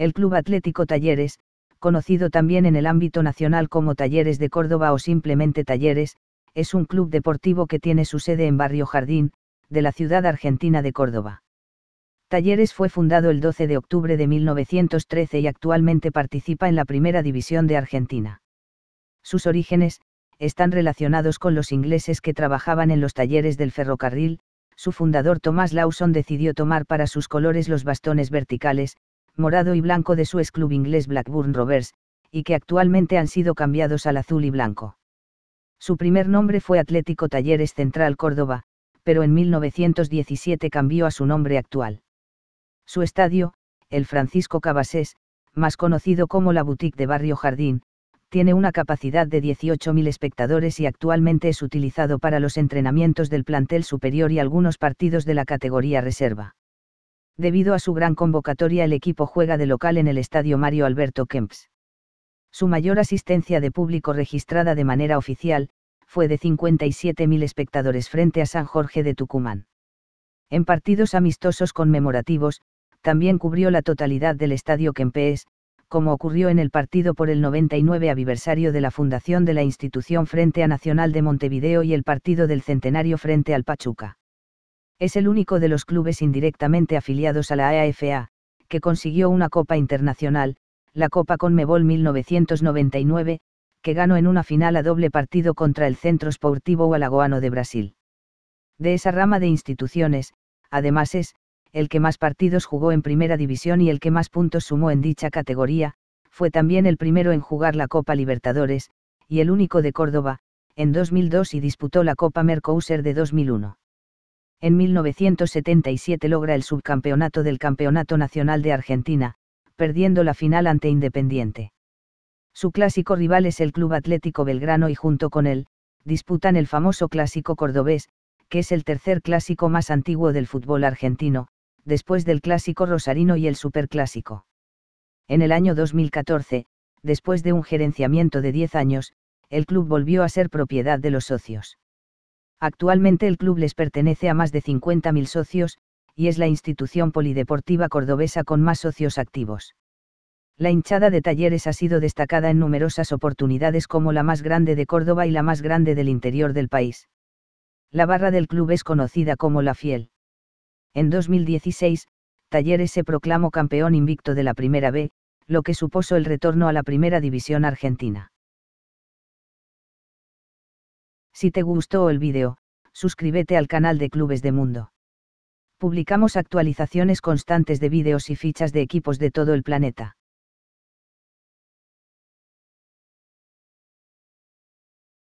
El Club Atlético Talleres, conocido también en el ámbito nacional como Talleres de Córdoba o simplemente Talleres, es un club deportivo que tiene su sede en Barrio Jardín, de la ciudad argentina de Córdoba. Talleres fue fundado el 12 de octubre de 1913 y actualmente participa en la Primera División de Argentina. Sus orígenes, están relacionados con los ingleses que trabajaban en los talleres del ferrocarril, su fundador Tomás Lawson decidió tomar para sus colores los bastones verticales, morado y blanco de su ex club inglés Blackburn Rovers, y que actualmente han sido cambiados al azul y blanco. Su primer nombre fue Atlético Talleres Central Córdoba, pero en 1917 cambió a su nombre actual. Su estadio, el Francisco Cabasés, más conocido como la Boutique de Barrio Jardín, tiene una capacidad de 18.000 espectadores y actualmente es utilizado para los entrenamientos del plantel superior y algunos partidos de la categoría reserva. Debido a su gran convocatoria el equipo juega de local en el estadio Mario Alberto Kemps. Su mayor asistencia de público registrada de manera oficial, fue de 57.000 espectadores frente a San Jorge de Tucumán. En partidos amistosos conmemorativos, también cubrió la totalidad del estadio Kempes, como ocurrió en el partido por el 99 aniversario de la fundación de la institución frente a Nacional de Montevideo y el partido del centenario frente al Pachuca. Es el único de los clubes indirectamente afiliados a la AFA, que consiguió una Copa Internacional, la Copa Conmebol 1999, que ganó en una final a doble partido contra el Centro Sportivo Alagoano de Brasil. De esa rama de instituciones, además es, el que más partidos jugó en primera división y el que más puntos sumó en dicha categoría, fue también el primero en jugar la Copa Libertadores, y el único de Córdoba, en 2002 y disputó la Copa Mercosur de 2001. En 1977 logra el subcampeonato del Campeonato Nacional de Argentina, perdiendo la final ante Independiente. Su clásico rival es el Club Atlético Belgrano y junto con él, disputan el famoso clásico cordobés, que es el tercer clásico más antiguo del fútbol argentino, después del clásico rosarino y el superclásico. En el año 2014, después de un gerenciamiento de 10 años, el club volvió a ser propiedad de los socios. Actualmente el club les pertenece a más de 50.000 socios, y es la institución polideportiva cordobesa con más socios activos. La hinchada de talleres ha sido destacada en numerosas oportunidades como la más grande de Córdoba y la más grande del interior del país. La barra del club es conocida como La Fiel. En 2016, Talleres se proclamó campeón invicto de la Primera B, lo que supuso el retorno a la Primera División Argentina. Si te gustó el vídeo, suscríbete al canal de Clubes de Mundo. Publicamos actualizaciones constantes de videos y fichas de equipos de todo el planeta.